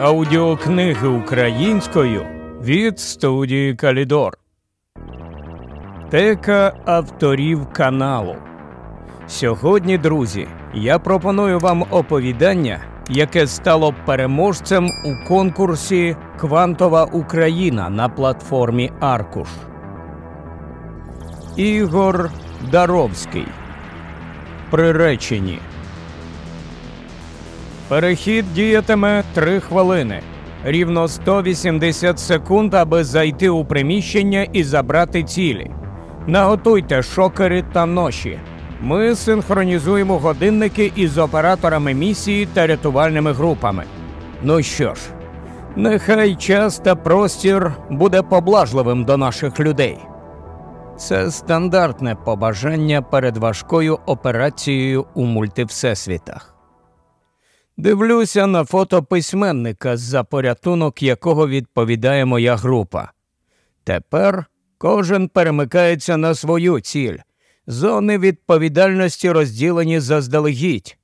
Аудіокниги українською від студії Калідор. Тека авторів каналу. Сьогодні, друзі, я пропоную вам оповідання, яке стало переможцем у конкурсі Квантова Україна на платформі Аркуш. Ігор Даровський. Приречені. Перехід діятиме 3 хвилини, рівно 180 секунд, аби зайти у приміщення і забрати цілі. Наготуйте шокери та ноші. Ми синхронізуємо годинники із операторами місії та рятувальними групами. Ну що ж, нехай час та простір буде поблажливим до наших людей. Це стандартне побажання перед важкою операцією у мультивсесвітах. Дивлюся на фото письменника, за порятунок якого відповідає моя група. Тепер кожен перемикається на свою ціль. Зони відповідальності розділені заздалегідь.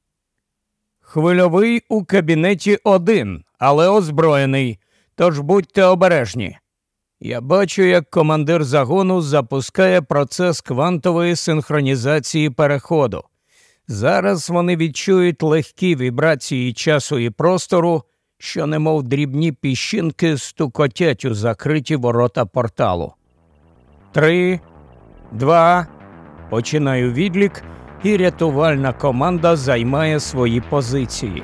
Хвильовий у кабінеті один, але озброєний. Тож будьте обережні. Я бачу, як командир загону запускає процес квантової синхронізації переходу. Зараз вони відчують легкі вібрації часу і простору, що, немов дрібні піщинки, стукотять у закриті ворота порталу. Три, два. Починаю відлік, і рятувальна команда займає свої позиції.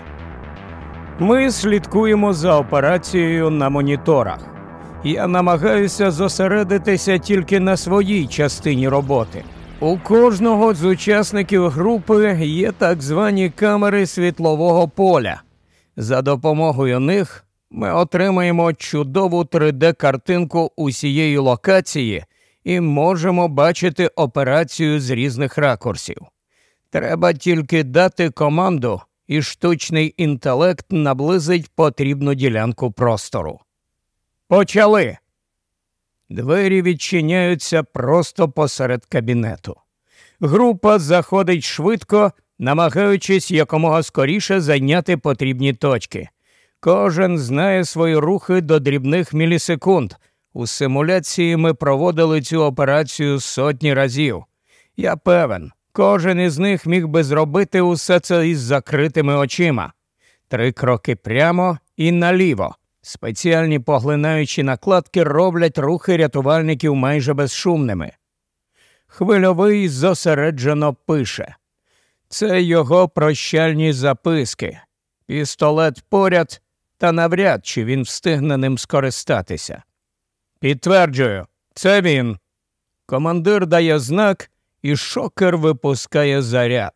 Ми слідкуємо за операцією на моніторах. Я намагаюся зосередитися тільки на своїй частині роботи. У кожного з учасників групи є так звані камери світлового поля. За допомогою них ми отримаємо чудову 3D-картинку усієї локації і можемо бачити операцію з різних ракурсів. Треба тільки дати команду, і штучний інтелект наблизить потрібну ділянку простору. Почали! Двері відчиняються просто посеред кабінету. Група заходить швидко, намагаючись якомога скоріше зайняти потрібні точки. Кожен знає свої рухи до дрібних мілісекунд. У симуляції ми проводили цю операцію сотні разів. Я певен, кожен із них міг би зробити усе це із закритими очима. Три кроки прямо і наліво. Спеціальні поглинаючі накладки роблять рухи рятувальників майже безшумними. Хвильовий зосереджено пише це його прощальні записки, пістолет поряд, та навряд чи він встигне ним скористатися. Підтверджую, це він. Командир дає знак, і шокер випускає заряд.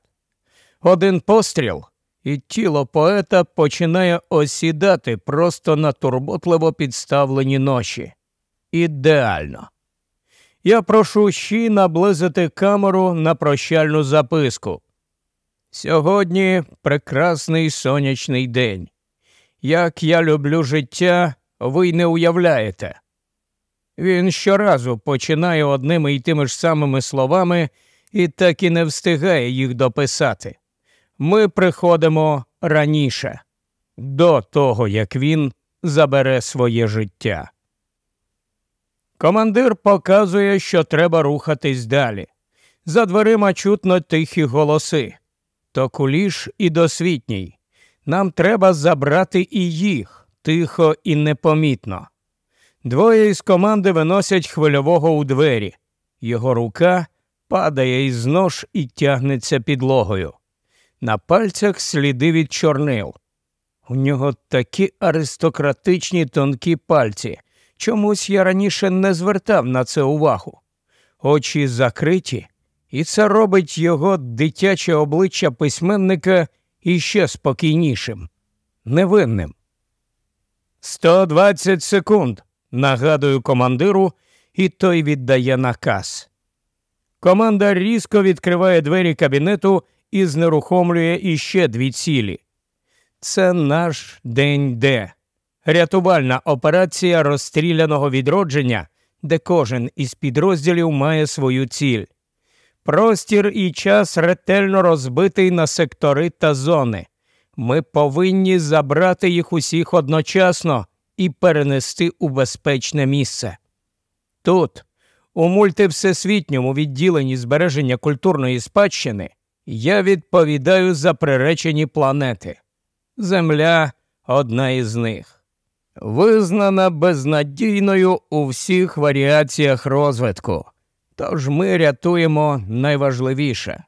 Один постріл і тіло поета починає осідати просто на турботливо підставлені ноші. Ідеально. Я прошу щі наблизити камеру на прощальну записку. Сьогодні прекрасний сонячний день. Як я люблю життя, ви не уявляєте. Він щоразу починає одними і тими ж самими словами і так і не встигає їх дописати ми приходимо раніше, до того як він забере своє життя. Командир показує, що треба рухатись далі. За дверима чутно тихі голоси. То куліш і досвітній. Нам треба забрати і їх тихо і непомітно. Двоє із команди виносять хвильового у двері. Його рука падає із нож і тягнеться підлогою. На пальцях сліди від чорнил. У нього такі аристократичні тонкі пальці. Чомусь я раніше не звертав на це увагу. Очі закриті, і це робить його дитяче обличчя письменника іще спокійнішим, невинним. Сто двадцять секунд. Нагадую командиру, і той віддає наказ. Команда різко відкриває двері кабінету і знерухомлює іще дві цілі. Це наш день Д. Рятувальна операція розстріляного відродження, де кожен із підрозділів має свою ціль. Простір і час ретельно розбитий на сектори та зони. Ми повинні забрати їх усіх одночасно і перенести у безпечне місце. Тут, у мультивсесвітньому відділенні збереження культурної спадщини, я відповідаю за приречені планети. Земля одна із них, визнана безнадійною у всіх варіаціях розвитку. Тож ми рятуємо найважливіше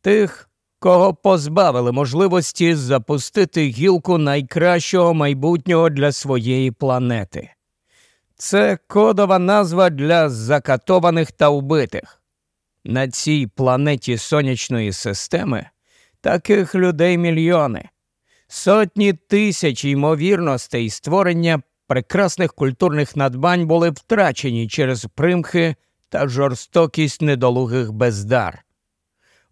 тих, кого позбавили можливості запустити гілку найкращого майбутнього для своєї планети. Це кодова назва для закатованих та убитих. На цій планеті сонячної системи таких людей мільйони, сотні тисяч ймовірностей створення прекрасних культурних надбань були втрачені через примхи та жорстокість недолугих бездар.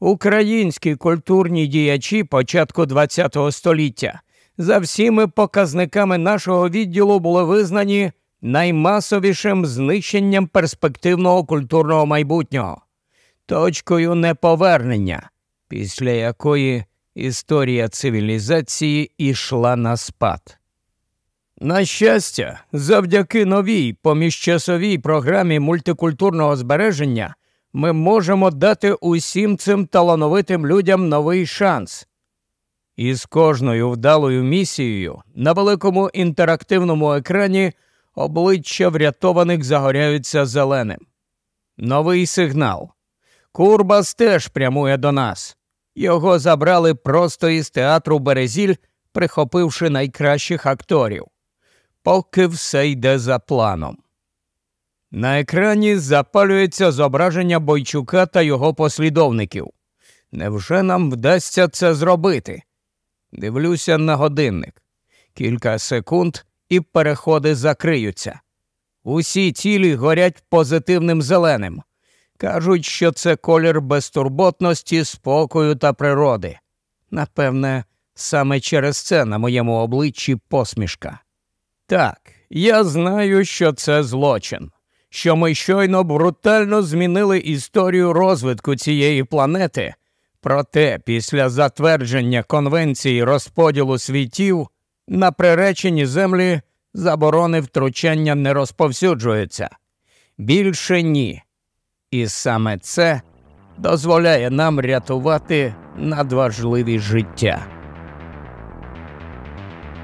Українські культурні діячі початку ХХ століття за всіми показниками нашого відділу були визнані наймасовішим знищенням перспективного культурного майбутнього точкою неповернення, після якої історія цивілізації йшла на спад. На щастя, завдяки новій поміщасовій програмі мультикультурного збереження ми можемо дати усім цим талановитим людям новий шанс. І з кожною вдалою місією на великому інтерактивному екрані обличчя врятованих загоряються зеленим. Новий сигнал. Курбас теж прямує до нас. Його забрали просто із театру Березіль, прихопивши найкращих акторів. Поки все йде за планом. На екрані запалюється зображення Бойчука та його послідовників. Невже нам вдасться це зробити? Дивлюся на годинник. Кілька секунд і переходи закриються. Усі тілі горять позитивним зеленим. Кажуть, що це колір безтурботності, спокою та природи. Напевне, саме через це на моєму обличчі посмішка. Так, я знаю, що це злочин, що ми щойно брутально змінили історію розвитку цієї планети. Проте, після затвердження Конвенції розподілу світів на приречені землі заборони втручання не розповсюджуються. Більше ні. І саме це дозволяє нам рятувати надважливі життя.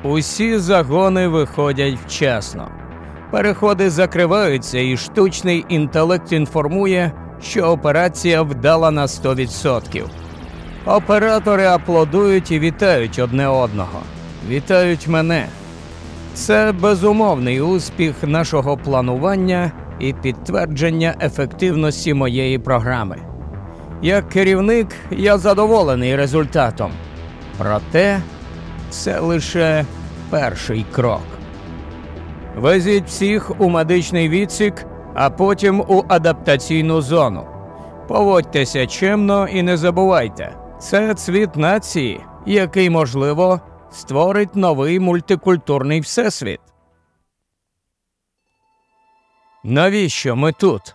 Усі загони виходять вчасно. Переходи закриваються, і штучний інтелект інформує, що операція вдала на 100%. Оператори аплодують і вітають одне одного. Вітають мене. Це безумовний успіх нашого планування і підтвердження ефективності моєї програми. Як керівник я задоволений результатом, проте це лише перший крок. Везіть всіх у медичний відсік, а потім у адаптаційну зону. Поводьтеся чемно і не забувайте, це цвіт нації, який можливо створить новий мультикультурний всесвіт. Навіщо ми тут?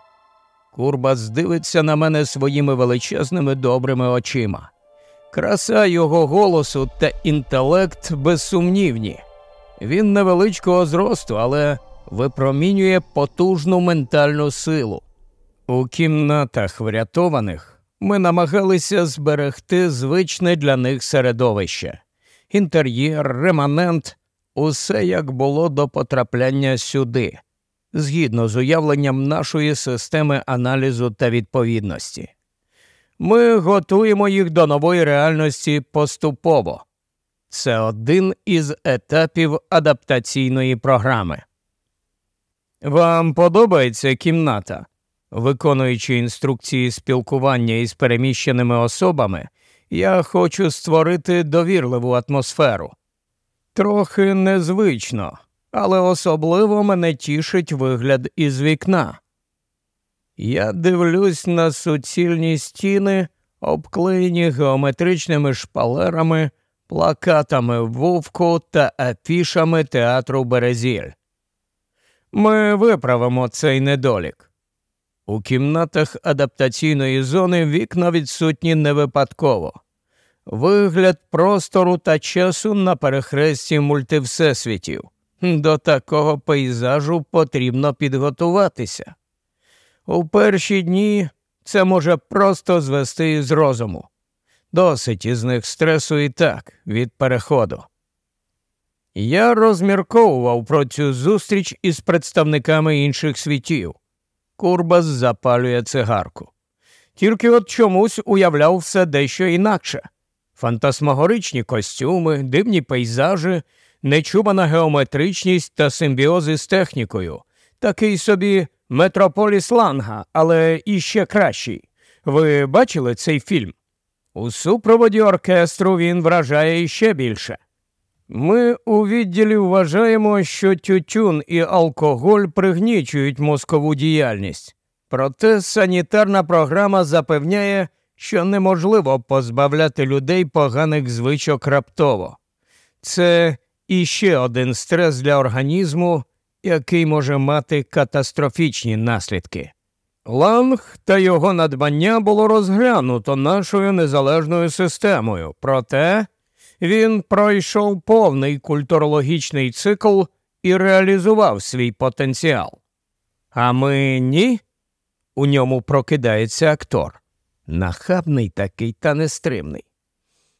Курбас дивиться на мене своїми величезними добрими очима. Краса його голосу та інтелект безсумнівні. Він невеличкого зросту, але випромінює потужну ментальну силу. У кімнатах врятованих ми намагалися зберегти звичне для них середовище, інтер'єр, реманент, усе як було до потрапляння сюди згідно з уявленням нашої системи аналізу та відповідності. Ми готуємо їх до нової реальності поступово. Це один із етапів адаптаційної програми. Вам подобається кімната? Виконуючи інструкції спілкування із переміщеними особами, я хочу створити довірливу атмосферу. Трохи незвично, але особливо мене тішить вигляд із вікна. Я дивлюсь на суцільні стіни, обклеєні геометричними шпалерами, плакатами вовку та афішами театру Березіль. Ми виправимо цей недолік. У кімнатах адаптаційної зони вікна відсутні не випадково. Вигляд простору та часу на перехресті мультивсесвітів – до такого пейзажу потрібно підготуватися. У перші дні це може просто звести з розуму. Досить із них стресу і так від переходу. Я розмірковував про цю зустріч із представниками інших світів. Курбас запалює цигарку. Тільки от чомусь уявляв все дещо інакше фантасмагоричні костюми, дивні пейзажі нечувана геометричність та симбіози з технікою, такий собі метрополіс ланга, але іще кращий. Ви бачили цей фільм? У супроводі оркестру він вражає іще більше. Ми у відділі вважаємо, що тютюн і алкоголь пригнічують мозкову діяльність, проте санітарна програма запевняє, що неможливо позбавляти людей поганих звичок раптово. Це Іще один стрес для організму, який може мати катастрофічні наслідки. Ланг та його надбання було розглянуто нашою незалежною системою, проте він пройшов повний культурологічний цикл і реалізував свій потенціал. А ми ні? У ньому прокидається актор. Нахабний такий та нестримний.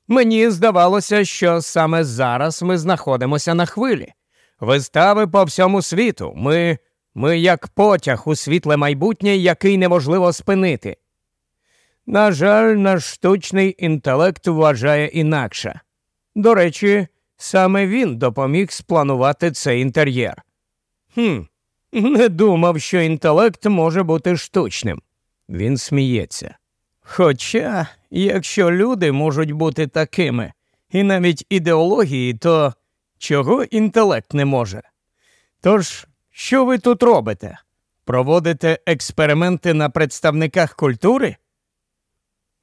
Мені здавалося, що саме зараз ми знаходимося на хвилі. Вистави по всьому світу. Ми ми як потяг у світле майбутнє, який неможливо спинити. На жаль, наш штучний інтелект вважає інакше. До речі, саме він допоміг спланувати цей інтер'єр. Хм, не думав, що інтелект може бути штучним. Він сміється. Хоча, якщо люди можуть бути такими, і навіть ідеології, то чого інтелект не може? Тож, що ви тут робите? Проводите експерименти на представниках культури?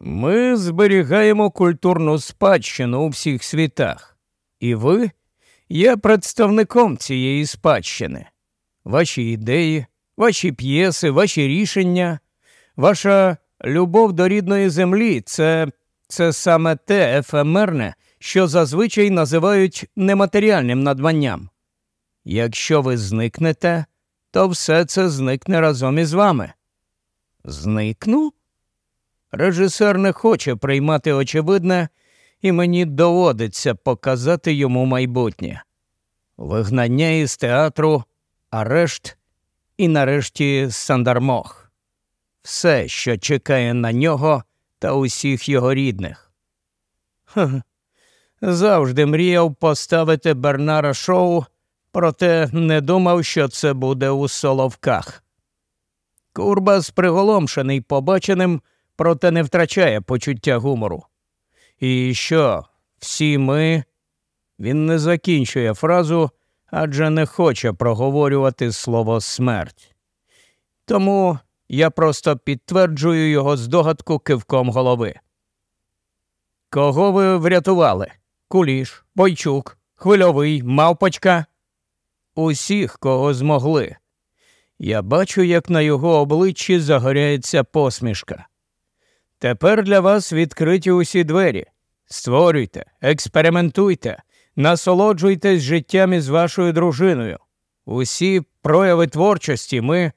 Ми зберігаємо культурну спадщину у всіх світах, і ви є представником цієї спадщини, ваші ідеї, ваші п'єси, ваші рішення, ваша Любов до рідної землі це, це саме те ефемерне, що зазвичай називають нематеріальним надбанням. Якщо ви зникнете, то все це зникне разом із вами. Зникну? Режисер не хоче приймати очевидне, і мені доводиться показати йому майбутнє вигнання із театру, арешт і нарешті сандармох все, що чекає на нього та усіх його рідних. Ха, завжди мріяв поставити Бернара шоу, проте не думав, що це буде у Соловках. Курбас приголомшений побаченим, проте не втрачає почуття гумору. І що, всі ми. Він не закінчує фразу адже не хоче проговорювати слово смерть. Тому я просто підтверджую його здогадку кивком голови. Кого ви врятували? Куліш, Бойчук, хвильовий, мавпочка? Усіх, кого змогли. Я бачу, як на його обличчі загоряється посмішка. Тепер для вас відкриті усі двері. Створюйте, експериментуйте, насолоджуйтесь життям із вашою дружиною. Усі прояви творчості ми.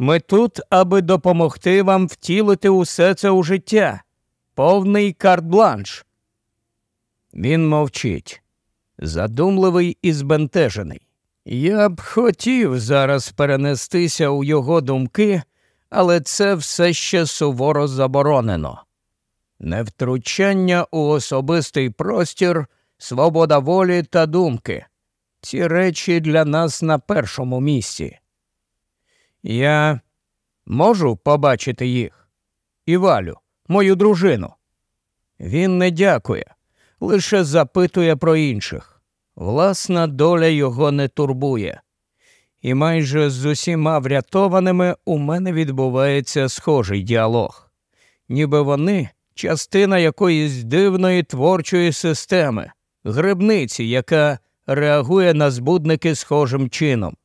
Ми тут, аби допомогти вам втілити усе це у життя, повний карт-бланш». Він мовчить, задумливий і збентежений. Я б хотів зараз перенестися у його думки, але це все ще суворо заборонено. Невтручання у особистий простір, свобода волі та думки. Ці речі для нас на першому місці. Я можу побачити їх Івалю, мою дружину. Він не дякує, лише запитує про інших. Власна доля його не турбує. І майже з усіма врятованими у мене відбувається схожий діалог, ніби вони частина якоїсь дивної творчої системи, грибниці, яка реагує на збудники схожим чином.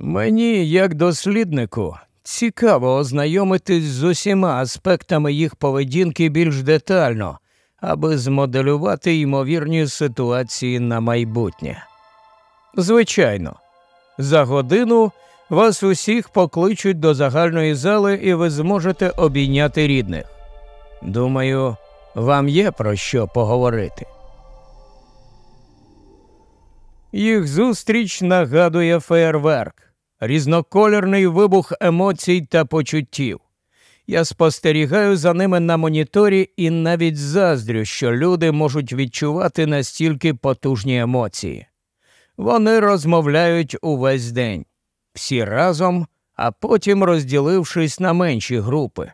Мені, як досліднику, цікаво ознайомитись з усіма аспектами їх поведінки більш детально, аби змоделювати ймовірні ситуації на майбутнє. Звичайно, за годину вас усіх покличуть до загальної зали і ви зможете обійняти рідних. Думаю, вам є про що поговорити. Їх зустріч нагадує феєрверк різнокольорний вибух емоцій та почуттів. Я спостерігаю за ними на моніторі і навіть заздрю, що люди можуть відчувати настільки потужні емоції. Вони розмовляють увесь день, всі разом, а потім розділившись на менші групи.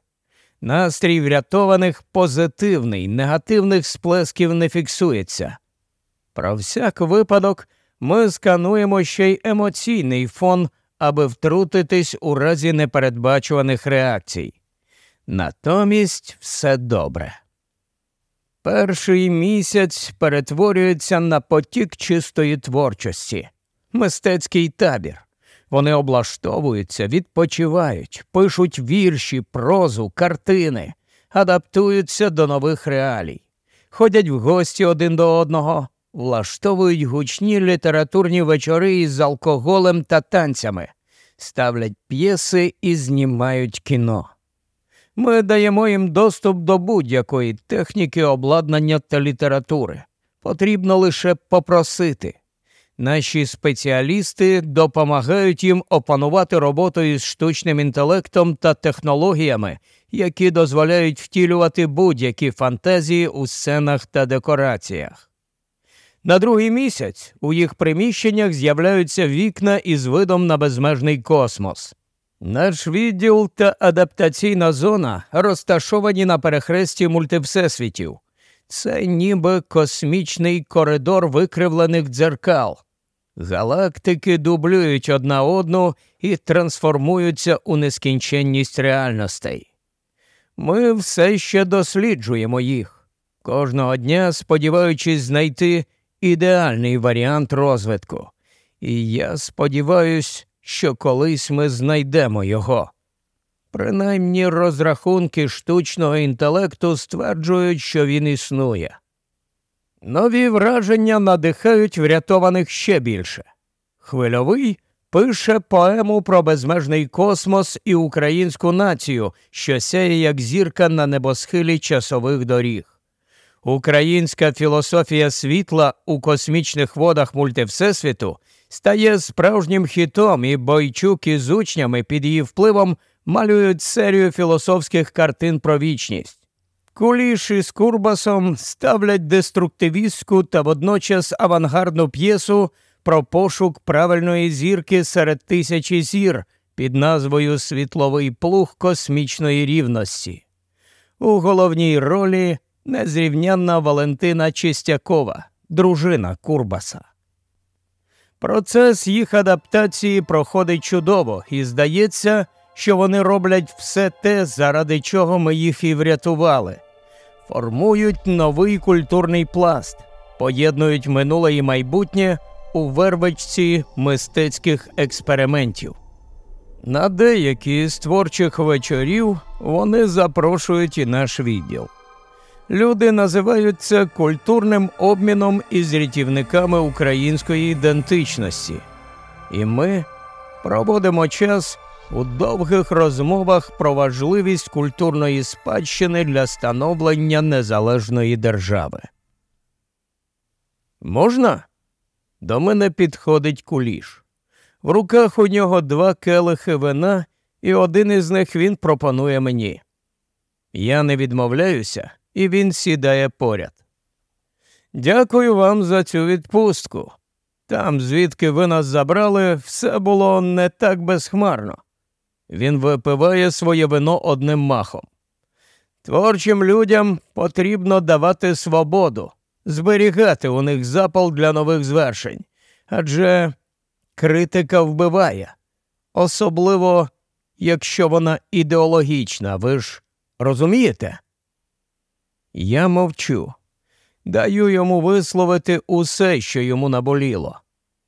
Настрій врятованих позитивний, негативних сплесків не фіксується. Про всяк випадок ми скануємо ще й емоційний фон аби втрутитись у разі непередбачуваних реакцій. Натомість все добре. Перший місяць перетворюється на потік чистої творчості, мистецький табір. Вони облаштовуються, відпочивають, пишуть вірші, прозу, картини, адаптуються до нових реалій, ходять в гості один до одного, влаштовують гучні літературні вечори із алкоголем та танцями, ставлять п'єси і знімають кіно. Ми даємо їм доступ до будь-якої техніки, обладнання та літератури. Потрібно лише попросити. Наші спеціалісти допомагають їм опанувати роботу із штучним інтелектом та технологіями, які дозволяють втілювати будь-які фантазії у сценах та декораціях. На другий місяць у їх приміщеннях з'являються вікна із видом на безмежний космос. Наш відділ та адаптаційна зона розташовані на перехресті мультивсесвітів. Це ніби космічний коридор викривлених дзеркал. Галактики дублюють одна одну і трансформуються у нескінченність реальностей. Ми все ще досліджуємо їх, кожного дня сподіваючись знайти ідеальний варіант розвитку, і я сподіваюся, що колись ми знайдемо його. Принаймні розрахунки штучного інтелекту стверджують, що він існує. Нові враження надихають врятованих ще більше. Хвильовий пише поему про безмежний космос і українську націю, що сяє як зірка на небосхилі часових доріг. Українська філософія світла у космічних водах мультивсесвіту стає справжнім хітом, і бойчук із учнями під її впливом малюють серію філософських картин про вічність. Куліші з Курбасом ставлять деструктивістську та водночас авангардну п'єсу про пошук правильної зірки серед тисячі зір під назвою Світловий плуг космічної рівності. У головній ролі незрівнянна Валентина Чистякова, дружина Курбаса. Процес їх адаптації проходить чудово, і здається, що вони роблять все те, заради чого ми їх і врятували. Формують новий культурний пласт, поєднують минуле і майбутнє у вервичці мистецьких експериментів. На деякі з творчих вечорів вони запрошують і наш відділ. Люди називають це культурним обміном із рятівниками української ідентичності, і ми проводимо час у довгих розмовах про важливість культурної спадщини для становлення незалежної держави. Можна? До мене підходить куліш. В руках у нього два келихи вина, і один із них він пропонує мені. Я не відмовляюся і він сідає поряд. Дякую вам за цю відпустку. Там, звідки ви нас забрали, все було не так безхмарно. Він випиває своє вино одним махом. Творчим людям потрібно давати свободу, зберігати у них запал для нових звершень. Адже критика вбиває, особливо якщо вона ідеологічна, ви ж розумієте? Я мовчу, даю йому висловити усе, що йому наболіло,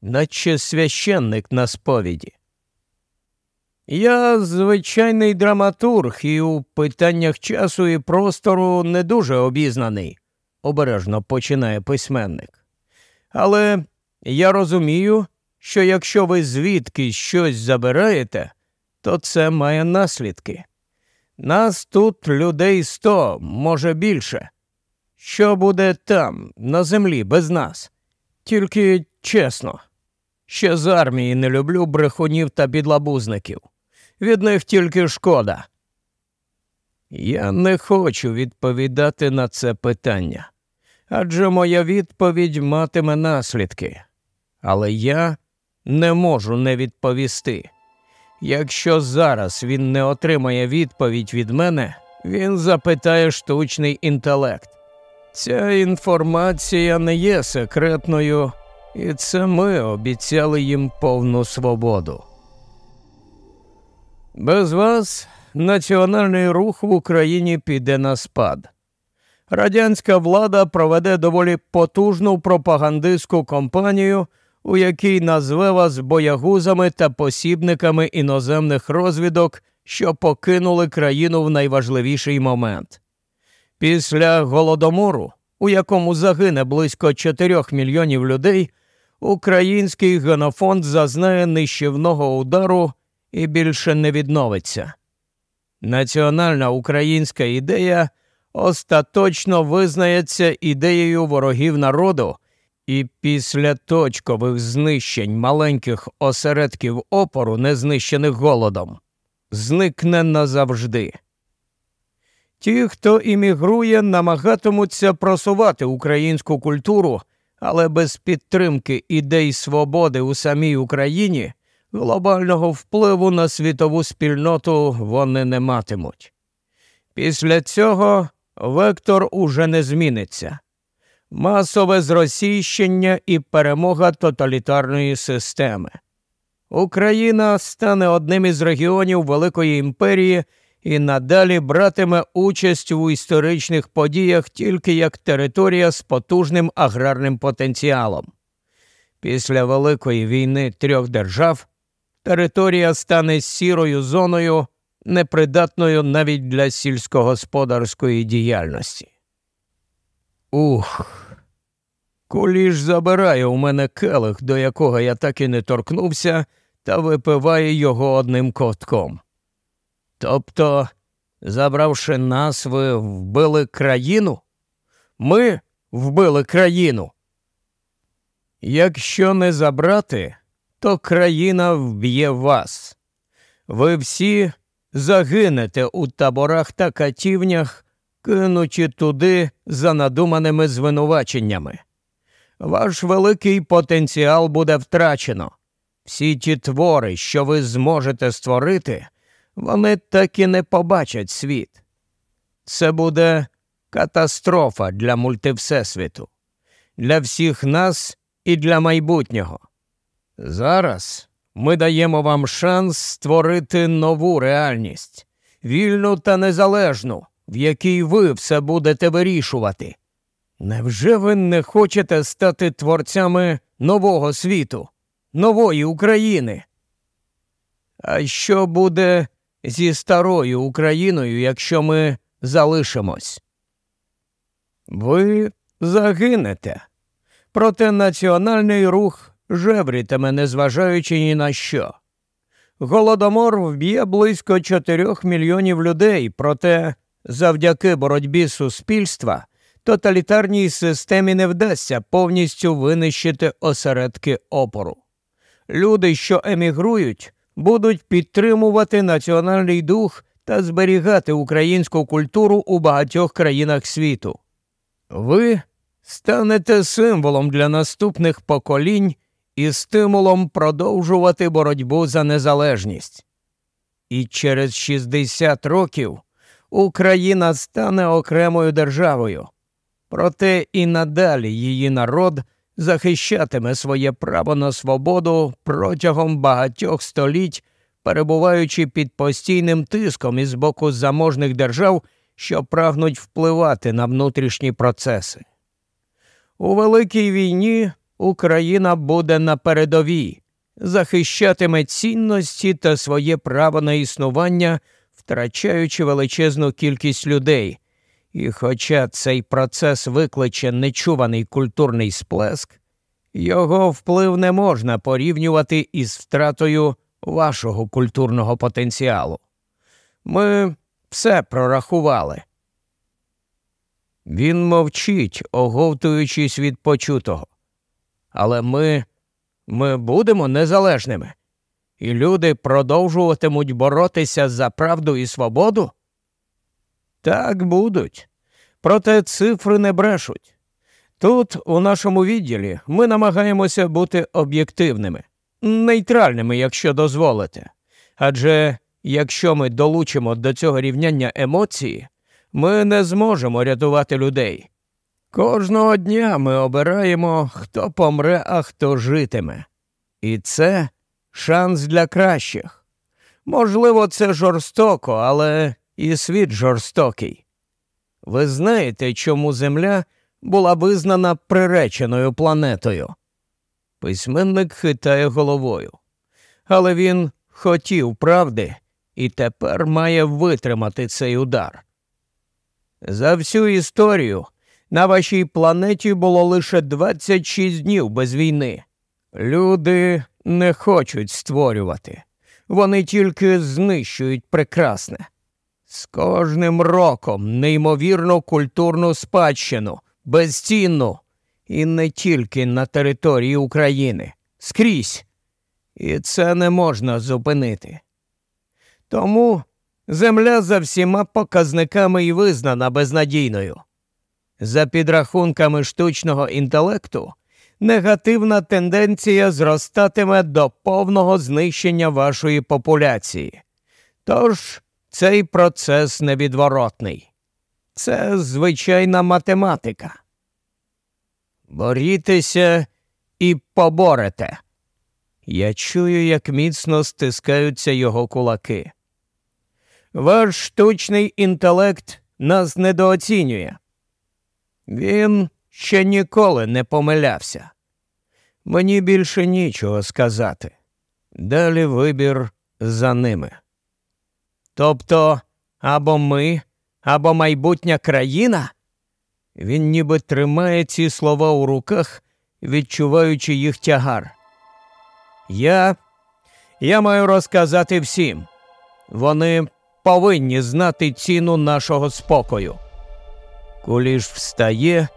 наче священник на сповіді. Я звичайний драматург і у питаннях часу і простору не дуже обізнаний, обережно починає письменник. Але я розумію, що якщо ви звідки щось забираєте, то це має наслідки. Нас тут людей сто, може більше. Що буде там, на землі, без нас? Тільки чесно, ще з армії не люблю брехунів та підлабузників. Від них тільки шкода. Я не хочу відповідати на це питання, адже моя відповідь матиме наслідки, але я не можу не відповісти. Якщо зараз він не отримає відповідь від мене, він запитає штучний інтелект. Ця інформація не є секретною, і це ми обіцяли їм повну свободу. Без вас національний рух в Україні піде на спад. Радянська влада проведе доволі потужну пропагандистську кампанію – у якій назве вас боягузами та посібниками іноземних розвідок, що покинули країну в найважливіший момент. Після голодомору, у якому загине близько 4 мільйонів людей, український генофонд зазнає нищівного удару і більше не відновиться. Національна українська ідея остаточно визнається ідеєю ворогів народу. І після точкових знищень маленьких осередків опору, не знищених голодом, зникне назавжди. Ті, хто іммігрує, намагатимуться просувати українську культуру, але без підтримки ідей свободи у самій Україні глобального впливу на світову спільноту вони не матимуть. Після цього вектор уже не зміниться масове зросійщення і перемога тоталітарної системи. Україна стане одним із регіонів Великої імперії і надалі братиме участь у історичних подіях тільки як територія з потужним аграрним потенціалом. Після Великої війни трьох держав територія стане сірою зоною, непридатною навіть для сільськогосподарської діяльності. Ух. Куліш забирає у мене келих, до якого я так і не торкнувся, та випиває його одним котком. Тобто, забравши нас, ви вбили країну? Ми вбили країну. Якщо не забрати, то країна вб'є вас. Ви всі загинете у таборах та катівнях, кинуті туди за надуманими звинуваченнями. Ваш великий потенціал буде втрачено. Всі ті твори, що ви зможете створити, вони так і не побачать світ. Це буде катастрофа для мультивсесвіту, для всіх нас і для майбутнього. Зараз ми даємо вам шанс створити нову реальність, вільну та незалежну, в якій ви все будете вирішувати. Невже ви не хочете стати творцями нового світу, нової України? А що буде зі старою Україною, якщо ми залишимось? Ви загинете. Проте національний рух жеврітиме, незважаючи ні на що. Голодомор вб'є близько чотирьох мільйонів людей, проте завдяки боротьбі суспільства тоталітарній системі не вдасться повністю винищити осередки опору. Люди, що емігрують, будуть підтримувати національний дух та зберігати українську культуру у багатьох країнах світу. Ви станете символом для наступних поколінь і стимулом продовжувати боротьбу за незалежність. І через 60 років Україна стане окремою державою. Проте і надалі її народ захищатиме своє право на свободу протягом багатьох століть, перебуваючи під постійним тиском із боку заможних держав, що прагнуть впливати на внутрішні процеси. У Великій війні Україна буде на передовій, захищатиме цінності та своє право на існування втрачаючи величезну кількість людей. І, хоча цей процес викличе нечуваний культурний сплеск, його вплив не можна порівнювати із втратою вашого культурного потенціалу. Ми все прорахували. Він мовчить, оговтуючись від почутого. Але ми, ми будемо незалежними і люди продовжуватимуть боротися за правду і свободу? Так будуть. Проте цифри не брешуть. Тут, у нашому відділі, ми намагаємося бути об'єктивними, нейтральними, якщо дозволите. Адже якщо ми долучимо до цього рівняння емоції, ми не зможемо рятувати людей. Кожного дня ми обираємо, хто помре, а хто житиме. І це шанс для кращих. Можливо, це жорстоко, але і світ жорстокий. Ви знаєте, чому Земля була визнана приреченою планетою? Письменник хитає головою. Але він хотів правди і тепер має витримати цей удар. За всю історію на вашій планеті було лише 26 днів без війни. Люди не хочуть створювати, вони тільки знищують прекрасне. З кожним роком неймовірну культурну спадщину, безцінну, і не тільки на території України, скрізь. І це не можна зупинити. Тому земля за всіма показниками і визнана безнадійною. За підрахунками штучного інтелекту негативна тенденція зростатиме до повного знищення вашої популяції. Тож цей процес невідворотний. Це звичайна математика. Борітеся і поборете. Я чую, як міцно стискаються його кулаки. Ваш штучний інтелект нас недооцінює. Він ще ніколи не помилявся. Мені більше нічого сказати. Далі вибір за ними. Тобто або ми, або майбутня країна. Він ніби тримає ці слова у руках, відчуваючи їх тягар. Я я маю розказати всім. Вони повинні знати ціну нашого спокою. Куліш встає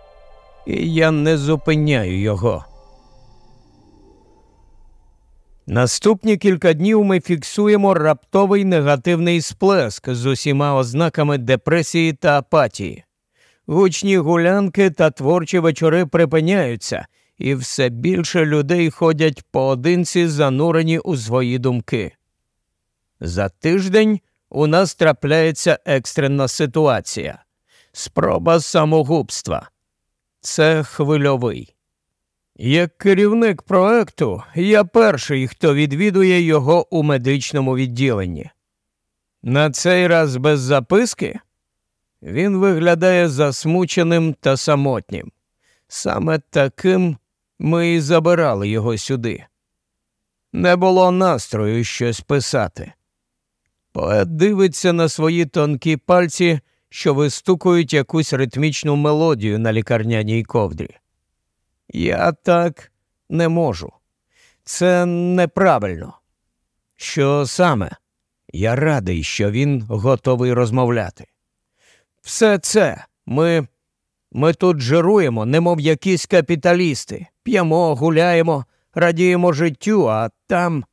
і я не зупиняю його. Наступні кілька днів ми фіксуємо раптовий негативний сплеск з усіма ознаками депресії та апатії. Гучні гулянки та творчі вечори припиняються, і все більше людей ходять поодинці, занурені у свої думки. За тиждень у нас трапляється екстрена ситуація спроба самогубства це хвильовий. Як керівник проекту, я перший, хто відвідує його у медичному відділенні. На цей раз без записки він виглядає засмученим та самотнім. Саме таким ми і забирали його сюди. Не було настрою щось писати. Поет дивиться на свої тонкі пальці що вистукують якусь ритмічну мелодію на лікарняній ковдрі. Я так не можу. Це неправильно. Що саме? Я радий, що він готовий розмовляти. Все це ми ми тут жируємо, немов якісь капіталісти, п'ємо, гуляємо, радіємо життю, а там,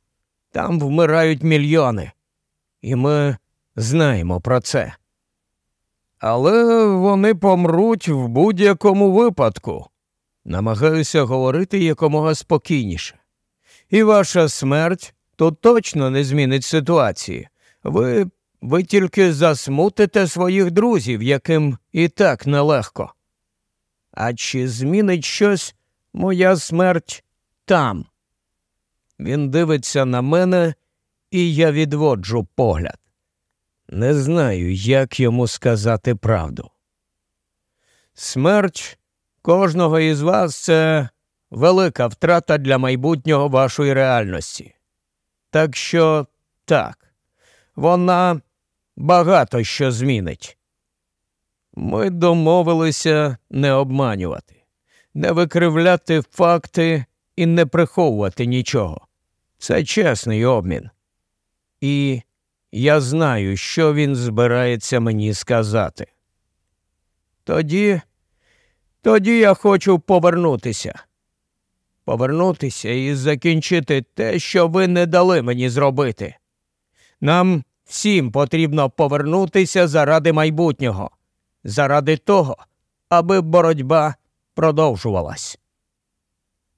там вмирають мільйони. І ми знаємо про це але вони помруть в будь-якому випадку. Намагаюся говорити якомога спокійніше. І ваша смерть то точно не змінить ситуації. Ви ви тільки засмутите своїх друзів, яким і так нелегко. А чи змінить щось моя смерть там? Він дивиться на мене, і я відводжу погляд. Не знаю, як йому сказати правду. Смерть кожного із вас це велика втрата для майбутнього вашої реальності. Так що так, вона багато що змінить. Ми домовилися не обманювати, не викривляти факти і не приховувати нічого. Це чесний обмін. І я знаю, що він збирається мені сказати. Тоді, тоді я хочу повернутися. Повернутися і закінчити те, що ви не дали мені зробити. Нам всім потрібно повернутися заради майбутнього, заради того, аби боротьба продовжувалась.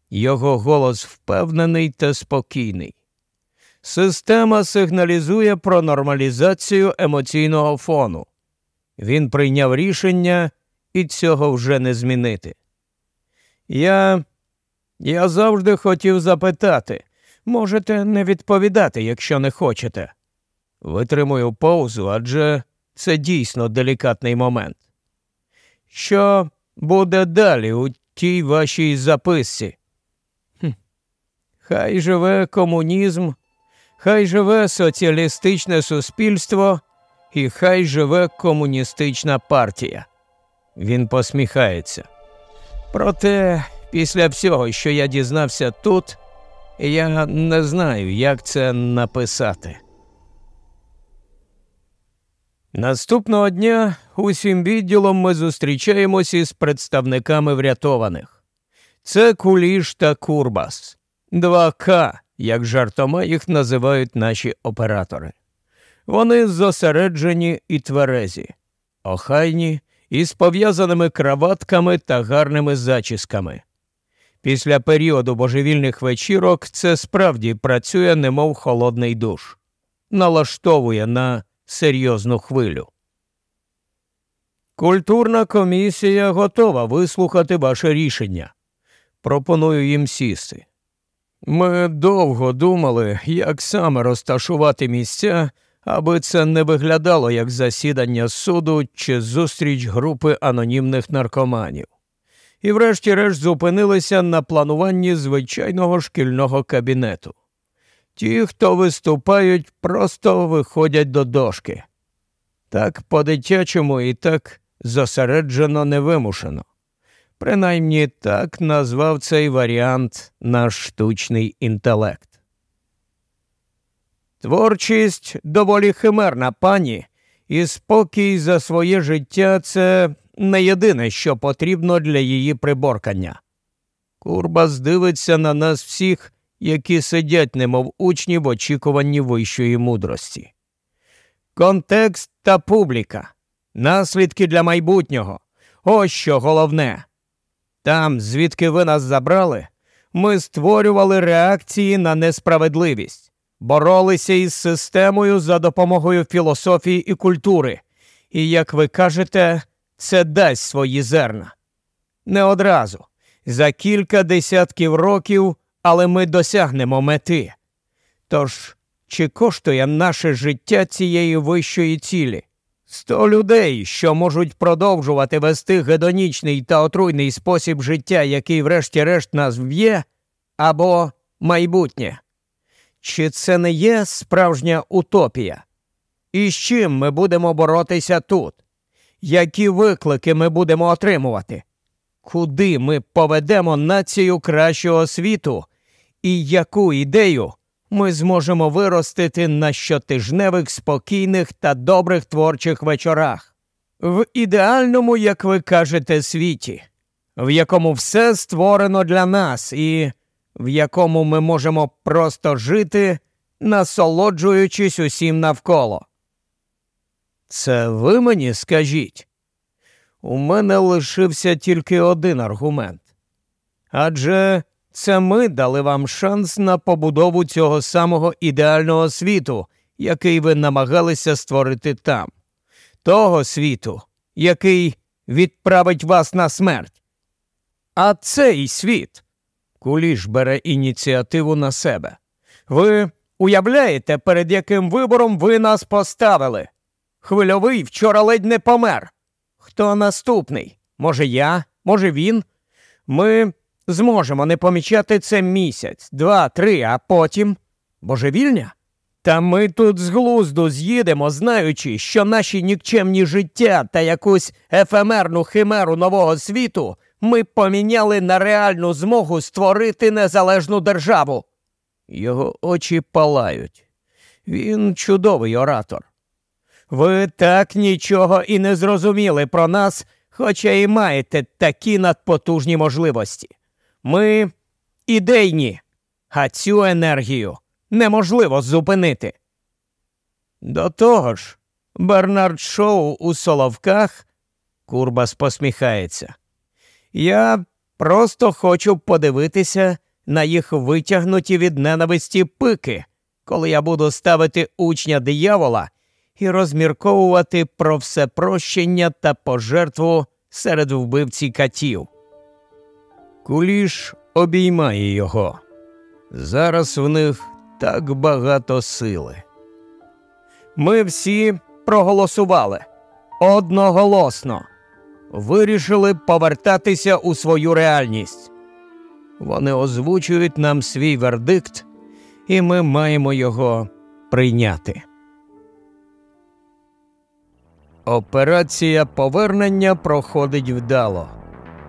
Його голос впевнений та спокійний. Система сигналізує про нормалізацію емоційного фону. Він прийняв рішення і цього вже не змінити. Я я завжди хотів запитати. Можете не відповідати, якщо не хочете. Витримую паузу, адже це дійсно делікатний момент. Що буде далі у тій вашій записці? Хм. Хай живе комунізм. Хай живе соціалістичне суспільство і хай живе комуністична партія. Він посміхається. Проте, після всього, що я дізнався тут, я не знаю, як це написати. Наступного дня усім відділом ми зустрічаємось із представниками врятованих. Це Куліш та Курбас. 2К, як жартома їх називають наші оператори. Вони зосереджені і тверезі, охайні із пов'язаними краватками та гарними зачісками. Після періоду божевільних вечірок це справді працює, немов холодний душ, налаштовує на серйозну хвилю. Культурна комісія готова вислухати ваше рішення. Пропоную їм сісти. Ми довго думали, як саме розташувати місця, аби це не виглядало як засідання суду чи зустріч групи анонімних наркоманів. І, врешті-решт, зупинилися на плануванні звичайного шкільного кабінету. Ті, хто виступають, просто виходять до дошки. Так по дитячому і так зосереджено невимушено. Принаймні так назвав цей варіант наш штучний інтелект. Творчість доволі химерна пані, і спокій за своє життя це не єдине, що потрібно для її приборкання. Курба здивиться на нас всіх, які сидять, немов учні в очікуванні вищої мудрості. Контекст та публіка, наслідки для майбутнього. Ось що головне. Там, звідки ви нас забрали, ми створювали реакції на несправедливість, боролися із системою за допомогою філософії і культури. І, як ви кажете, це дасть свої зерна. Не одразу, за кілька десятків років, але ми досягнемо мети. Тож, чи коштує наше життя цієї вищої цілі? Сто людей, що можуть продовжувати вести гедонічний та отруйний спосіб життя, який, врешті-решт, нас вб'є, або майбутнє. Чи це не є справжня утопія? І з чим ми будемо боротися тут? Які виклики ми будемо отримувати? Куди ми поведемо націю кращого світу? І яку ідею ми зможемо виростити на щотижневих спокійних та добрих творчих вечорах. В ідеальному, як ви кажете, світі, в якому все створено для нас і в якому ми можемо просто жити, насолоджуючись усім навколо. Це ви мені скажіть. У мене лишився тільки один аргумент. Адже це ми дали вам шанс на побудову цього самого ідеального світу, який ви намагалися створити там, того світу, який відправить вас на смерть. А цей світ куліш бере ініціативу на себе. Ви уявляєте, перед яким вибором ви нас поставили? Хвильовий вчора ледь не помер. Хто наступний? Може, я, може, він? Ми Зможемо не помічати це місяць, два, три, а потім божевільня? Та ми тут з глузду з'їдемо, знаючи, що наші нікчемні життя та якусь ефемерну химеру нового світу ми поміняли на реальну змогу створити незалежну державу. Його очі палають. Він чудовий оратор. Ви так нічого і не зрозуміли про нас, хоча і маєте такі надпотужні можливості. Ми ідейні, а цю енергію неможливо зупинити. До того ж, Бернард Шоу у Соловках Курбас посміхається. Я просто хочу подивитися на їх витягнуті від ненависті пики, коли я буду ставити учня диявола і розмірковувати про всепрощення та пожертву серед вбивці катів. Куліш обіймає його. Зараз в них так багато сили. Ми всі проголосували одноголосно, вирішили повертатися у свою реальність. Вони озвучують нам свій вердикт, і ми маємо його прийняти. Операція повернення проходить вдало.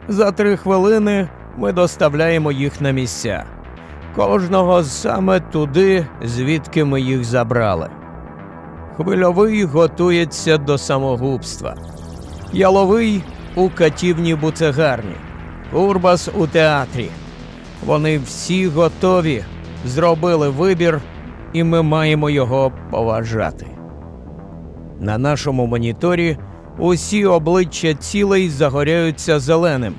За три хвилини ми доставляємо їх на місця, кожного саме туди, звідки ми їх забрали. Хвильовий готується до самогубства. Яловий у катівні буцегарні, Курбас у театрі. Вони всі готові, зробили вибір, і ми маємо його поважати. На нашому моніторі усі обличчя цілей загоряються зеленим.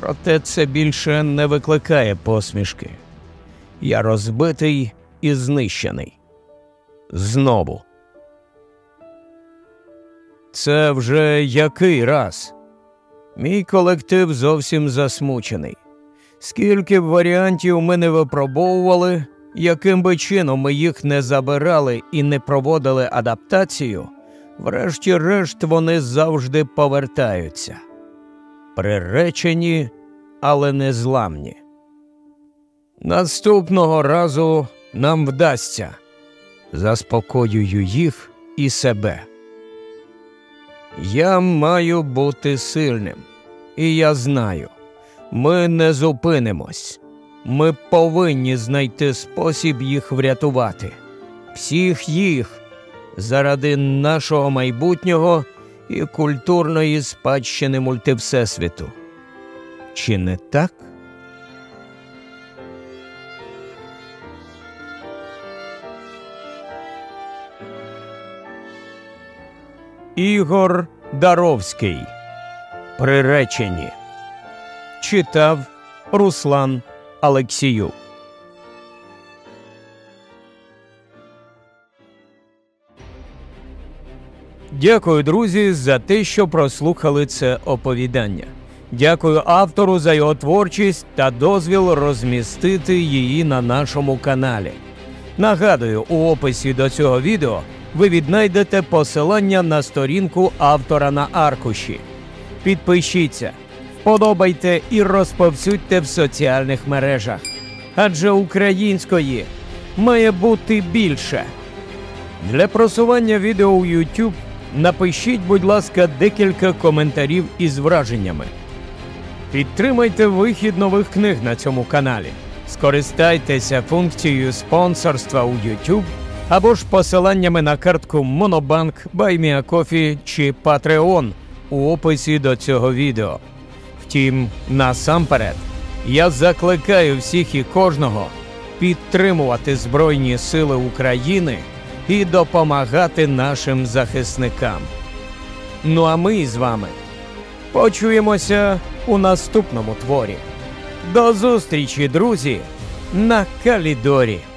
Проте це більше не викликає посмішки. Я розбитий і знищений. Знову. Це вже який раз. Мій колектив зовсім засмучений. Скільки б варіантів ми не випробовували, яким би чином ми їх не забирали і не проводили адаптацію, врешті-решт вони завжди повертаються приречені, але не зламні. Наступного разу нам вдасться. Заспокоюю їх і себе. Я маю бути сильним, і я знаю, ми не зупинимось. Ми повинні знайти спосіб їх врятувати, всіх їх заради нашого майбутнього і культурної спадщини мультивсесвіту. Чи не так? Ігор Даровський. Приречені читав Руслан Алексіюк. Дякую, друзі, за те, що прослухали це оповідання. Дякую автору за його творчість та дозвіл розмістити її на нашому каналі. Нагадую, у описі до цього відео ви віднайдете посилання на сторінку автора на аркуші. Підпишіться, вподобайте і розповсюдьте в соціальних мережах. Адже української має бути більше. Для просування відео у YouTube Напишіть, будь ласка, декілька коментарів із враженнями. Підтримайте вихід нових книг на цьому каналі. Скористайтеся функцією спонсорства у YouTube або ж посиланнями на картку Monobank, BuyMeACoffee чи Patreon у описі до цього відео. Втім, насамперед, я закликаю всіх і кожного підтримувати Збройні Сили України і допомагати нашим захисникам. Ну а ми з вами почуємося у наступному творі. До зустрічі, друзі, на Калідорі!